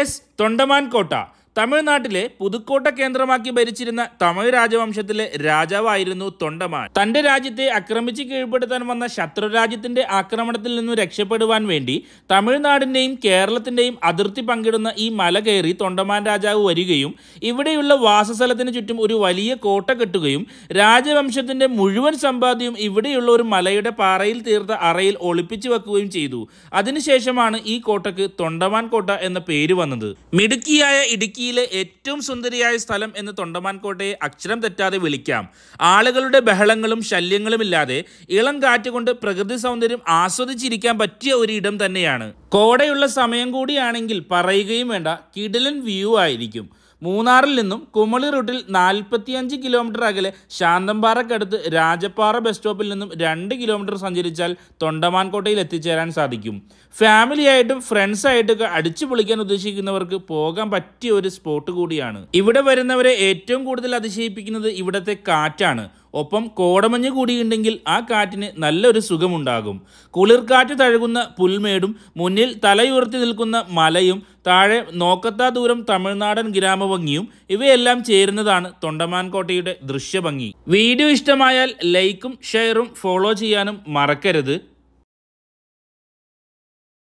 S തൊണ്ടമാൻ കോട്ട തമിഴ്നാട്ടിലെ പുതുക്കോട്ട കേന്ദ്രമാക്കി ഭരിച്ചിരുന്ന തമിഴ് രാജവംശത്തിലെ രാജാവായിരുന്നു തൊണ്ടമാൻ തന്റെ രാജ്യത്തെ ആക്രമിച്ച് കീഴ്പ്പെടുത്താൻ വന്ന ശത്രു രാജ്യത്തിന്റെ ആക്രമണത്തിൽ നിന്നും രക്ഷപ്പെടുവാൻ വേണ്ടി തമിഴ്നാടിന്റെയും കേരളത്തിന്റെയും അതിർത്തി പങ്കിടുന്ന ഈ മല കയറി തൊണ്ടമാൻ രാജാവ് വരികയും ഇവിടെയുള്ള വാസസ്ഥലത്തിന് ചുറ്റും ഒരു വലിയ കോട്ട കെട്ടുകയും രാജവംശത്തിന്റെ മുഴുവൻ സമ്പാദ്യം ഇവിടെയുള്ള ഒരു മലയുടെ പാറയിൽ തീർത്ത അറയിൽ ഒളിപ്പിച്ചു വെക്കുകയും ചെയ്തു അതിനുശേഷമാണ് ഈ കോട്ടയ്ക്ക് തൊണ്ടമാൻ കോട്ട എന്ന പേര് വന്നത് മിടുക്കിയായ ഇടുക്കി ഇടുക്കിയിലെ ഏറ്റവും സുന്ദരിയായ സ്ഥലം എന്ന് തൊണ്ടമാൻകോട്ടയെ അക്ഷരം തെറ്റാതെ വിളിക്കാം ആളുകളുടെ ബഹളങ്ങളും ശല്യങ്ങളും ഇല്ലാതെ ഇളം കാറ്റുകൊണ്ട് പ്രകൃതി സൗന്ദര്യം ആസ്വദിച്ചിരിക്കാൻ പറ്റിയ ഒരു ഇടം തന്നെയാണ് കോടയുള്ള സമയം കൂടിയാണെങ്കിൽ പറയുകയും വേണ്ട കിടിലൻ വ്യൂ ആയിരിക്കും മൂന്നാറിൽ നിന്നും കുമളി റൂട്ടിൽ നാൽപ്പത്തിയഞ്ച് കിലോമീറ്റർ അകലെ ശാന്തമ്പാറക്കടുത്ത് രാജപ്പാറ ബസ് സ്റ്റോപ്പിൽ നിന്നും രണ്ട് കിലോമീറ്റർ സഞ്ചരിച്ചാൽ തൊണ്ടമാൻകോട്ടയിൽ എത്തിച്ചേരാൻ സാധിക്കും ഫാമിലിയായിട്ടും ഫ്രണ്ട്സായിട്ടൊക്കെ അടിച്ചു പൊളിക്കാൻ ഉദ്ദേശിക്കുന്നവർക്ക് പോകാൻ പറ്റിയ ഒരു സ്പോട്ട് കൂടിയാണ് ഇവിടെ വരുന്നവരെ ഏറ്റവും കൂടുതൽ അതിശയിപ്പിക്കുന്നത് ഇവിടുത്തെ കാറ്റാണ് ഒപ്പം കോടമഞ്ഞ് കൂടിയുണ്ടെങ്കിൽ ആ കാറ്റിന് നല്ലൊരു സുഖമുണ്ടാകും കുളിർക്കാറ്റ് തഴുകുന്ന പുൽമേടും മുന്നിൽ തലയുയർത്തി നിൽക്കുന്ന മലയും താഴെ നോക്കത്താ ദൂരം തമിഴ്നാടൻ ഗ്രാമഭംഗിയും ഇവയെല്ലാം ചേരുന്നതാണ് തൊണ്ടമാൻകോട്ടയുടെ ദൃശ്യഭംഗി വീഡിയോ ഇഷ്ടമായാൽ ലൈക്കും ഷെയറും ഫോളോ ചെയ്യാനും മറക്കരുത്